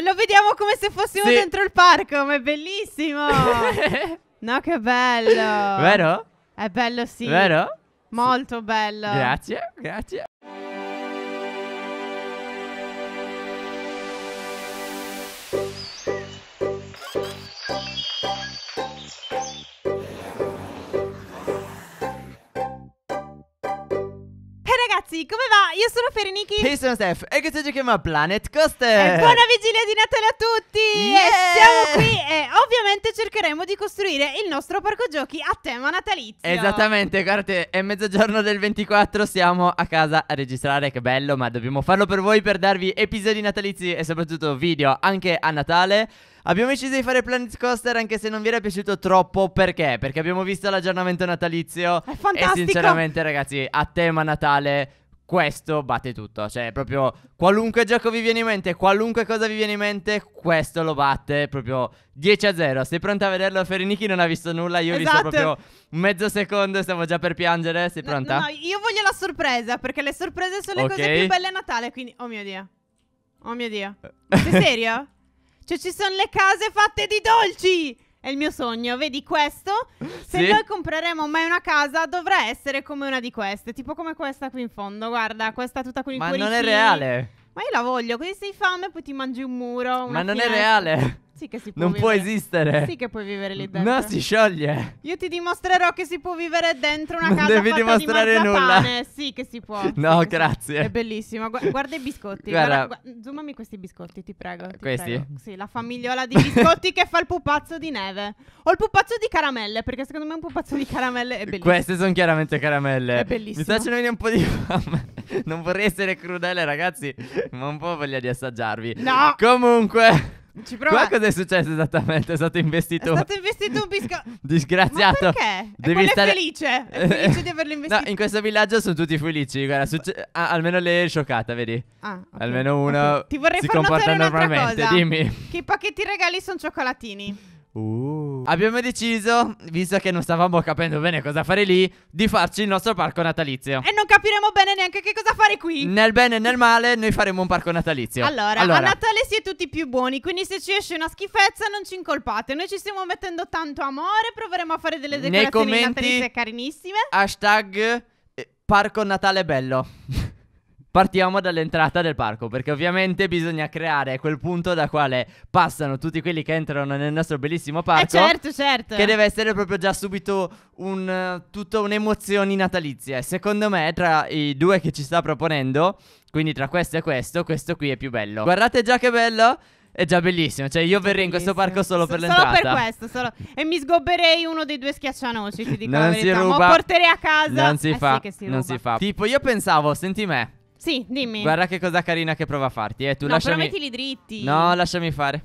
lo vediamo come se fossimo sì. dentro il parco, ma è bellissimo. no, che bello. Vero? È bello, sì. Vero? Molto bello. Grazie, grazie. ragazzi, come va? Io sono Ferenichi Io sono Steph e questo giochiamo chiama Planet Coaster e Buona vigilia di Natale a tutti yeah! E siamo qui e ovviamente cercheremo di costruire il nostro parco giochi a tema natalizio Esattamente, guardate, è mezzogiorno del 24, siamo a casa a registrare, che bello Ma dobbiamo farlo per voi per darvi episodi natalizi e soprattutto video anche a Natale Abbiamo deciso di fare Planet Coaster anche se non vi era piaciuto troppo perché? Perché abbiamo visto l'aggiornamento natalizio. È fantastico. E sinceramente ragazzi, a tema Natale questo batte tutto. Cioè, proprio qualunque gioco vi viene in mente, qualunque cosa vi viene in mente, questo lo batte proprio 10 a 0. Sei pronta a vederlo? Ferinichi non ha visto nulla. Io esatto. ho visto esatto. proprio mezzo secondo e stavo già per piangere. Sei pronta? No, no, io voglio la sorpresa perché le sorprese sono le okay. cose più belle a Natale. Quindi, oh mio dio, oh mio dio, sei serio? cioè, ci sono le case fatte di dolci. È il mio sogno, vedi questo? Se sì. noi compreremo mai una casa dovrà essere come una di queste, tipo come questa qui in fondo, guarda, questa tutta con i Ma Ma non è reale! Ma io la voglio, così sei fan e poi ti mangi un muro. Ma non finestra. è reale! Sì che si può Non vivere. può esistere. Sì che puoi vivere lì dentro. No, si scioglie. Io ti dimostrerò che si può vivere dentro una non casa devi dimostrare di nulla. Sì che si può. No, sì, grazie. È bellissimo. guarda i biscotti. Guarda, guarda gu- zoomami questi biscotti, ti prego. Ti questi? Prego. Sì, la famigliola di biscotti che fa il pupazzo di neve. O il pupazzo di caramelle, perché secondo me un pupazzo di caramelle è bellissimo. Queste sono chiaramente caramelle. È bellissimo. Mi piacciono venire un po' di fame. non vorrei essere crudele, ragazzi, ma un po' voglia di assaggiarvi. No. Comunque ci prova... Qua cosa è successo esattamente? È stato investito. È stato investito un bisco. Disgraziato. Ma perché? Devi stare... è felice. È felice di averlo investito. No, in questo villaggio sono tutti felici. Guarda, succe... ah, almeno lei è scioccata, vedi? Ah, okay. Almeno uno. Okay. Ti vorrei si far comporta normalmente. Cosa. Dimmi. Che i pacchetti regali sono cioccolatini. Uh. Abbiamo deciso, visto che non stavamo capendo bene cosa fare lì, di farci il nostro parco natalizio. E non capiremo bene neanche che cosa fare qui. Nel bene e nel male, noi faremo un parco natalizio. Allora, allora, a Natale siete tutti più buoni, quindi se ci esce una schifezza non ci incolpate. Noi ci stiamo mettendo tanto amore, proveremo a fare delle decorazioni Nei commenti, natalizie carinissime. Hashtag eh, Parco Natale Bello. Partiamo dall'entrata del parco, perché ovviamente bisogna creare quel punto da quale passano tutti quelli che entrano nel nostro bellissimo eh, parco. Eh certo, certo. Che deve essere proprio già subito un, uh, tutta un'emozione natalizia. E secondo me, tra i due che ci sta proponendo, quindi tra questo e questo, questo qui è più bello. Guardate già che bello! È già bellissimo, cioè io verrei in questo parco solo per l'entrata. Solo per questo, solo. E mi sgobberei uno dei due schiaccianoci, ti dico non la verità. Si ruba. Mo porterei a casa. Non si eh fa, sì si non ruba. si fa. Tipo, io pensavo, senti me, sì, dimmi. Guarda che cosa carina che prova a farti. Eh, tu no, lasciami... però mettili dritti. No, lasciami fare.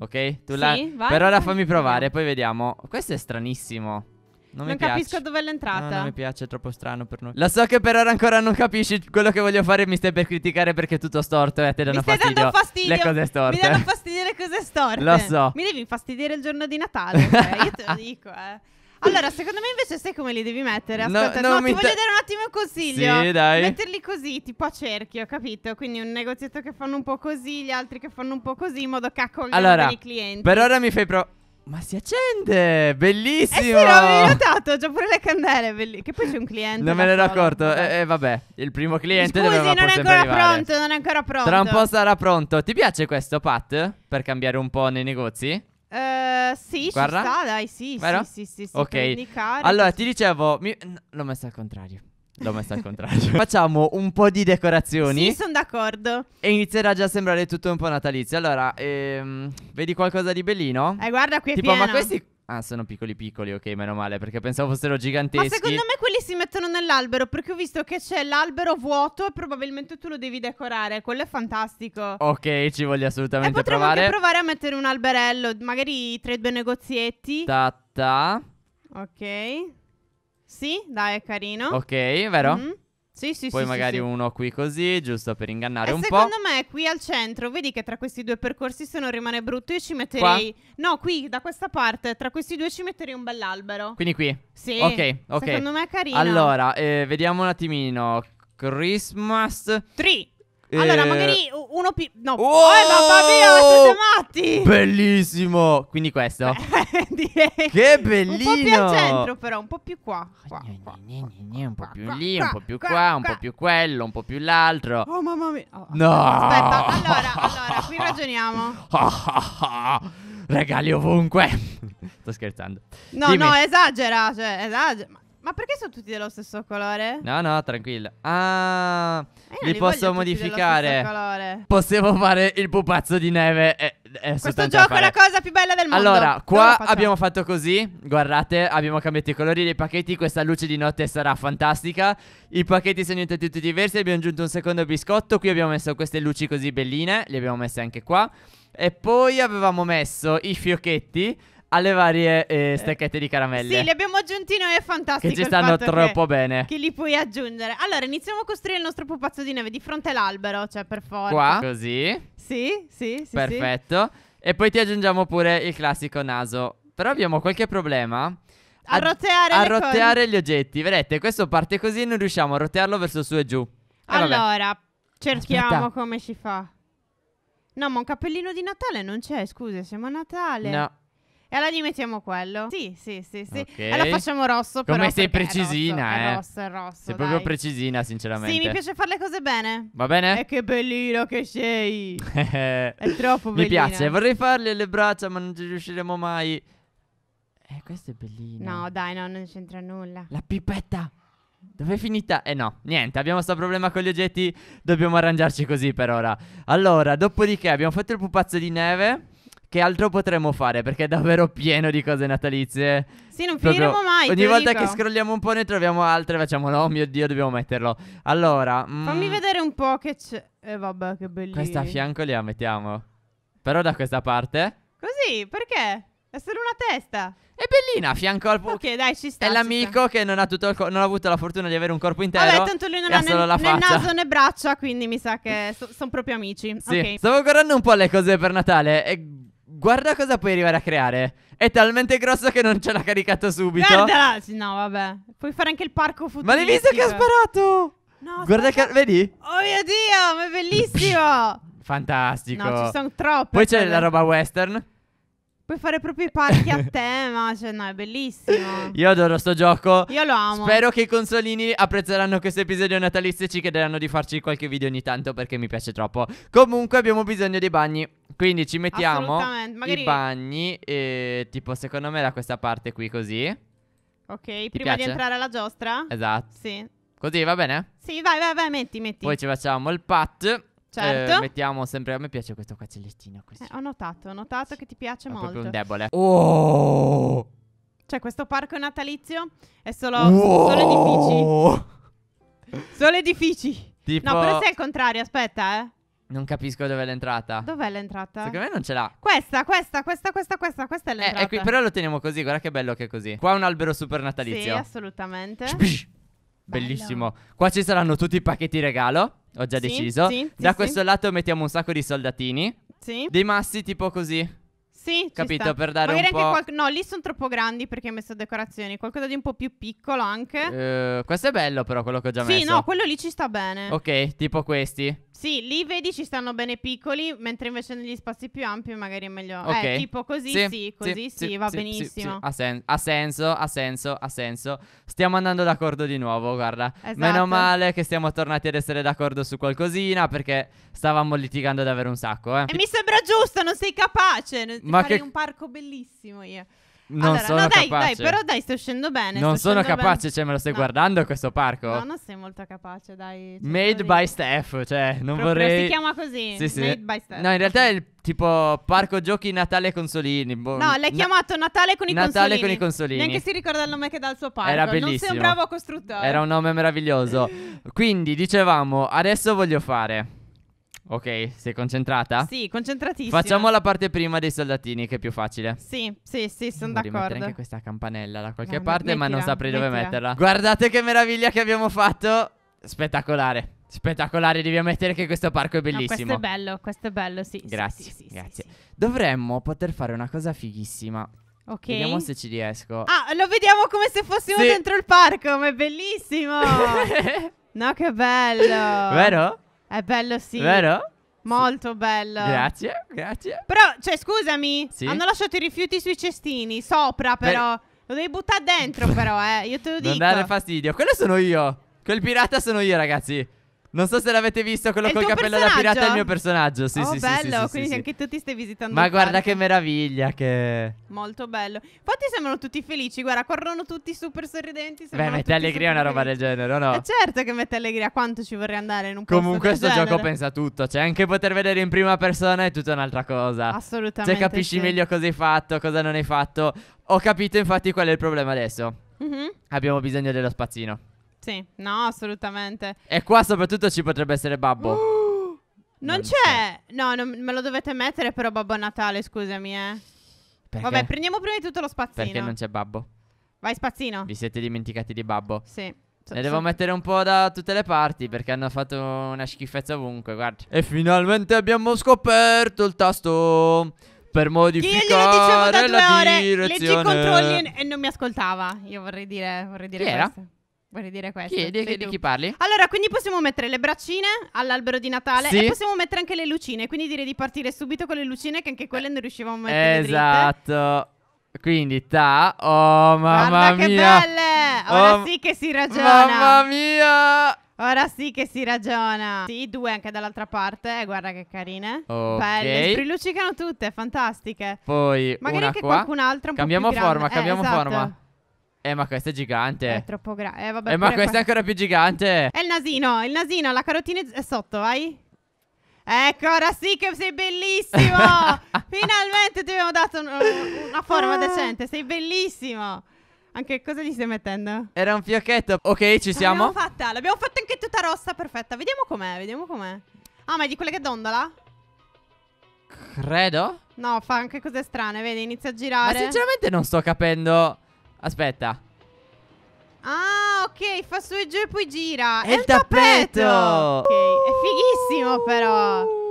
Ok? Tu sì, la... vai, per ora fammi provare, poi vediamo. Questo è stranissimo. Non, non capisco dove è l'entrata. No, non mi piace, è troppo strano per noi. Lo so che per ora ancora non capisci quello che voglio fare. Mi stai per criticare perché è tutto storto e eh, a te danno mi fastidio. Mi stai dando fastidio. Le cose storte. Mi danno fastidio le cose storte. Lo so. Mi devi infastidire il giorno di Natale. Cioè, io te lo dico, eh. Allora, secondo me invece sai come li devi mettere? Aspetta, no, no, no ti voglio dare un attimo un consiglio. Sì, dai. Metterli così, tipo a cerchio, capito? Quindi un negozietto che fanno un po' così, gli altri che fanno un po' così, in modo che accolgano allora, i clienti. Per ora mi fai pro... Ma si accende! Bellissimo! Eh sì, l'avevi notato, ho già pure le candele, belli- che poi c'è un cliente. Non me ne ero accorto, eh, eh, vabbè, il primo cliente Scusi, doveva non è ancora pronto, non è ancora pronto. Tra un po' sarà pronto. Ti piace questo, Pat? Per cambiare un po' nei negozi? Uh, sì, Guarda. ci sta, dai, sì, Vero? sì, sì, sì, sì Ok. allora, ti dicevo, mi... l'ho messa al contrario. L'ho messa al contrario. Facciamo un po' di decorazioni. Sì, sono d'accordo. E inizierà già a sembrare tutto un po' natalizio. Allora, ehm, vedi qualcosa di bellino? Eh, guarda qui è tipo, pieno. ma questi Ah, sono piccoli piccoli, ok, meno male, perché pensavo fossero giganteschi. Ma secondo me quelli si mettono nell'albero, perché ho visto che c'è l'albero vuoto e probabilmente tu lo devi decorare, quello è fantastico. Ok, ci voglio assolutamente e provare. E provare a mettere un alberello, magari tra i due negozietti. Ta Ok. Sì, dai, è carino. Ok, vero? Mm-hmm. Sì, sì, Poi sì, magari sì, sì. uno qui così, giusto per ingannare eh, un secondo po'. Secondo me qui al centro, vedi che tra questi due percorsi se non rimane brutto io ci metterei... Qua? No, qui, da questa parte, tra questi due ci metterei un bell'albero. Quindi qui? Sì. Ok, ok. Secondo me è carino. Allora, eh, vediamo un attimino. Christmas... Tree. Allora, eh, magari uno più. No, oh, oh, eh, mamma mia, siete matti! Bellissimo! Quindi questo. Direi. Che bellissimo! Un po' più al centro, però, un po' più qua. qua, qua, qua un po' più lì, un po' più qua, un po' più quello, un po' più l'altro. Oh, mamma mia. Oh, no! Aspetta, allora, allora, qui ragioniamo. Regali ovunque. Sto scherzando. No, Dimmi. no, esagera. Cioè, esagera. Ma perché sono tutti dello stesso colore? No, no, tranquillo. Ah, li, posso modificare. Possiamo fare il pupazzo di neve. È, è Questo gioco è la cosa più bella del mondo. Allora, qua abbiamo fatto così. Guardate, abbiamo cambiato i colori dei pacchetti. Questa luce di notte sarà fantastica. I pacchetti sono diventati tutti diversi. Abbiamo aggiunto un secondo biscotto. Qui abbiamo messo queste luci così belline. Le abbiamo messe anche qua. E poi avevamo messo i fiocchetti alle varie eh, eh, stecchette di caramelle. Sì, le abbiamo aggiunti noi, è fantastico. Che ci stanno troppo che, bene. Che li puoi aggiungere. Allora, iniziamo a costruire il nostro pupazzo di neve di fronte all'albero, cioè per forza. Qua, così. Sì, sì, sì. Perfetto. Sì. E poi ti aggiungiamo pure il classico naso. Però abbiamo qualche problema. A, roteare, a roteare gli oggetti. Vedete, questo parte così e non riusciamo a rotearlo verso su e giù. E eh, allora, vabbè. cerchiamo Aspetta. come si fa. No, ma un cappellino di Natale non c'è, scusa, siamo a Natale. No allora gli mettiamo quello. Sì, sì, sì, sì. Okay. Allora facciamo rosso però, Come sei precisina, è rosso, eh. È rosso, è rosso. Sei dai. proprio precisina, sinceramente. Sì, mi piace fare le cose bene. Va bene? E eh, che bellino che sei. è troppo bello. Mi piace, vorrei farle le braccia, ma non ci riusciremo mai. Eh, questo è bellino. No, dai, no, non c'entra nulla. La pipetta. Dov'è finita? Eh no, niente, abbiamo questo problema con gli oggetti, dobbiamo arrangiarci così per ora. Allora, dopodiché abbiamo fatto il pupazzo di neve. Che altro potremmo fare? Perché è davvero pieno di cose natalizie. Sì, non finiremo Proprio... mai. Ogni volta dico. che scrolliamo un po' ne troviamo altre. Facciamo, no, mio Dio, dobbiamo metterlo. Allora. Mm... Fammi vedere un po' che c'è. eh, vabbè, che bellino. Questa a fianco la mettiamo. Però da questa parte. Così, perché? È solo una testa. È bellina, a fianco al... Ok, dai, ci sta. È l'amico sta. che non ha, co- non ha, avuto la fortuna di avere un corpo intero. Vabbè, tanto lui non ha, ha né, né, naso né braccia, quindi mi sa che so- sono proprio amici. Sì. Okay. Stavo guardando un po' le cose per Natale e Guarda cosa puoi arrivare a creare. È talmente grosso che non ce l'ha caricato subito. Guardala! Sì, no, vabbè. Puoi fare anche il parco futuro. Ma l'hai visto che ha sparato? No, Guarda che... Vedi? Oh mio Dio, ma è bellissimo! Fantastico. No, ci sono troppe. Poi c'è la roba western. Puoi fare proprio i parchi a tema, cioè no, è bellissimo. Io adoro sto gioco. Io lo amo. Spero che i consolini apprezzeranno questo episodio natalizio e ci chiederanno di farci qualche video ogni tanto perché mi piace troppo. Comunque abbiamo bisogno dei bagni quindi ci mettiamo magari... i bagni, eh, tipo secondo me da questa parte qui così. Ok, Ti prima piace? di entrare alla giostra? Esatto. Sì. Così va bene? Sì, vai, vai, vai, metti, metti. Poi ci facciamo il pat. Eh, certo. Eh, mettiamo sempre. A me piace questo qua cazzellettino. Così. Eh, ho notato, ho notato sì. che ti piace è molto. È proprio un debole. Oh! Cioè, questo parco natalizio è solo, oh! solo edifici. solo edifici. Tipo... No, però se è il contrario, aspetta, eh. Non capisco dov'è l'entrata. Dov'è l'entrata? Secondo me non ce l'ha. Questa, questa, questa, questa, questa, questa è eh, l'entrata. Eh, qui, però lo teniamo così, guarda che bello che è così. Qua è un albero super natalizio. Sì, assolutamente. Shpish. Bellissimo. Bello. Qua ci saranno tutti i pacchetti regalo. Ho già sì, deciso. Sì, da sì, questo lato mettiamo un sacco di soldatini. Sì. Dei massi tipo così. Sì, capito? Per dare Magari un po'. Qual... No, lì sono troppo grandi perché ho messo decorazioni. Qualcosa di un po' più piccolo anche. Uh, questo è bello, però, quello che ho già sì, messo. Sì, no, quello lì ci sta bene. Ok, tipo questi. Sì, lì vedi ci stanno bene piccoli, mentre invece negli spazi più ampi magari è meglio. Eh, okay. Eh, tipo così sì, sì così sì, sì va benissimo. Ha, sen- ha, senso, ha senso, ha senso. Stiamo andando d'accordo di nuovo, guarda. Esatto. Meno male che siamo tornati ad essere d'accordo su qualcosina perché stavamo litigando davvero un sacco, eh. E mi sembra giusto, non sei capace. Ma ma farei che... un parco bellissimo io. Non allora, sono no, dai, capace. dai, però dai, sto uscendo bene. Non sono capace, bene. cioè, me lo stai no. guardando questo parco? No, non sei molto capace, dai. Cioè, Made by Steph, cioè, non Proprio vorrei. Si chiama così. Sì, sì. Made by Steph. No, in realtà è il tipo parco giochi Natale Consolini. Bo- no, l'hai Na- chiamato Natale con i Natale Consolini. Natale con i Consolini. Neanche si ricorda il nome che dà al suo parco. Era bellissimo. Non sei un bravo costruttore. Era un nome meraviglioso. Quindi, dicevamo, adesso voglio fare. Ok, sei concentrata? Sì, concentratissima. Facciamo la parte prima dei soldatini, che è più facile. Sì, sì, sì, sono d'accordo. Devo anche questa campanella da qualche no, parte, mettila, ma non saprei mettila. dove metterla. Guardate che meraviglia che abbiamo fatto. Spettacolare. Spettacolare, devi ammettere che questo parco è bellissimo. No, questo è bello, questo è bello, sì. Grazie, sì, sì, grazie. Sì, Dovremmo poter fare una cosa fighissima. Ok. Vediamo se ci riesco. Ah, lo vediamo come se fossimo dentro il parco, ma è bellissimo. no, che bello. Vero? È bello, sì. Vero? Molto bello. Grazie, grazie. Però, cioè, scusami, sì? hanno lasciato i rifiuti sui cestini, sopra però. Beh. Lo devi buttare dentro però, eh. Io te lo dico. Non dare fastidio. Quello sono io. Quel pirata sono io, ragazzi. Non so se l'avete visto, quello col cappello da pirata è il mio personaggio. Sì, oh, sì, bello, sì, quindi sì, anche tu ti stai visitando. Ma guarda parco. che meraviglia, che... Molto bello. Infatti sembrano tutti felici, guarda, corrono tutti super sorridenti. Beh, mette allegria una roba felici. del genere, no? Eh, certo che mette allegria, quanto ci vorrei andare in un posto Comunque questo genere. gioco pensa tutto, cioè anche poter vedere in prima persona è tutta un'altra cosa. Assolutamente. Cioè capisci meglio cosa hai fatto, cosa non hai fatto. Ho capito infatti qual è il problema adesso. Mm -hmm. Abbiamo bisogno dello spazzino. Sì, no, assolutamente. E qua soprattutto ci potrebbe essere Babbo. Uh, non, non c'è. No, non, me lo dovete mettere però Babbo Natale, scusami, eh. Perché? Vabbè, prendiamo prima di tutto lo spazzino. Perché non c'è Babbo? Vai spazzino. Vi siete dimenticati di Babbo? Sì. Ne devo mettere un po' da tutte le parti perché hanno fatto una schifezza ovunque, guarda. E finalmente abbiamo scoperto il tasto per modificare io, io la ore, direzione. Leggi i controlli e non mi ascoltava. Io vorrei dire, vorrei dire Chi questo. Era? Vorrei dire questo. Chiedi, di, di, chi parli? Allora, quindi possiamo mettere le braccine all'albero di Natale sì. e possiamo mettere anche le lucine. Quindi direi di partire subito con le lucine, che anche quelle non riuscivamo a mettere. Esatto. Quindi ta, oh mamma Guarda mia. che belle! Ora oh, sì che si ragiona. Mamma mia! Ora sì che si ragiona. Sì, due anche dall'altra parte. Eh, guarda che carine. Okay. Belle, spriluccicano tutte, fantastiche. Poi Magari anche qua. qualcun altro un cambiamo po' più forma, grande. Eh, cambiamo eh, esatto. forma, cambiamo forma. Eh, ma questa è gigante. È troppo grande. Eh, vabbè, eh ma questa qua. è ancora più gigante. È il nasino, il nasino, la carotina è sotto, vai. Ecco, ora sì che sei bellissimo. Finalmente ti abbiamo dato un, una forma ah. decente. Sei bellissimo. Anche cosa gli stai mettendo? Era un fiocchetto. Ok, ci siamo. L'abbiamo fatta, l'abbiamo fatta anche tutta rossa, perfetta. Vediamo com'è, vediamo com'è. Ah, ma è di quelle che dondola? Credo. No, fa anche cose strane, vedi, inizia a girare. Ma sinceramente non sto capendo Aspetta. Ah, ok, fa su e giù e poi gira. È, È il tappeto! tappeto! Ok, è fighissimo però. Uh.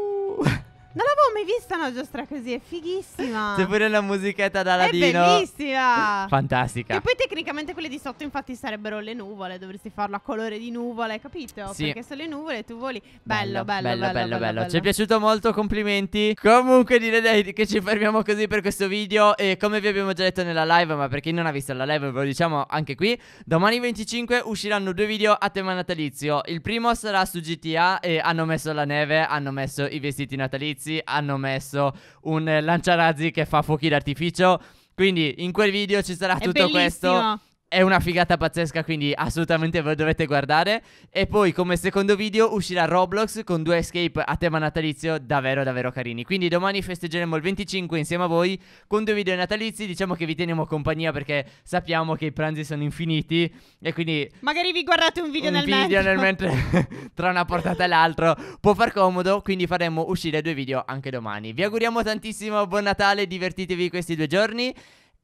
Non l'avevo mai vista una giostra così, è fighissima. C'è pure la musichetta da Ladino. È bellissima. Fantastica. E poi tecnicamente quelle di sotto infatti sarebbero le nuvole, dovresti farlo a colore di nuvole, capito? Sì. Perché sono le nuvole e tu voli. Bello, bello, bello, bello, bello. bello, bello, bello. Ci è piaciuto molto, complimenti. Comunque direi che ci fermiamo così per questo video e come vi abbiamo già detto nella live, ma per chi non ha visto la live ve lo diciamo anche qui, domani 25 usciranno due video a tema natalizio. Il primo sarà su GTA e hanno messo la neve, hanno messo i vestiti natalizi servizi hanno messo un lanciarazzi che fa fuochi d'artificio. Quindi in quel video ci sarà È tutto bellissimo. questo è una figata pazzesca, quindi assolutamente ve lo dovete guardare. E poi come secondo video uscirà Roblox con due escape a tema natalizio davvero davvero carini. Quindi domani festeggeremo il 25 insieme a voi con due video natalizi, diciamo che vi teniamo compagnia perché sappiamo che i pranzi sono infiniti e quindi magari vi guardate un video un nel video mentre. nel mentre tra una portata e l'altra può far comodo, quindi faremo uscire due video anche domani. Vi auguriamo tantissimo buon Natale, divertitevi questi due giorni.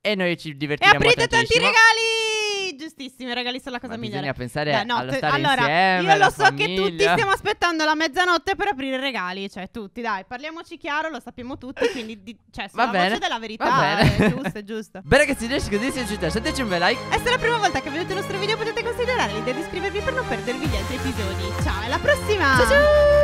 E noi ci divertiamo E aprite tanti regali! Giustissimi, regali sono la cosa Ma migliore. Bisogna pensare Beh, no, allo stare allora, insieme, Io lo so famiglia. che tutti stiamo aspettando la mezzanotte per aprire i regali. Cioè, tutti, dai, parliamoci chiaro, lo sappiamo tutti. Quindi, di, cioè, sulla va bene, voce della verità. Va bene. È giusto, è giusto. Beh, ragazzi, direi così se ci lasciateci un bel like. E se è la prima volta che vedete il nostro video, potete considerare l'idea di iscrivervi per non perdervi gli altri episodi. Ciao, alla prossima! Ciao ciao!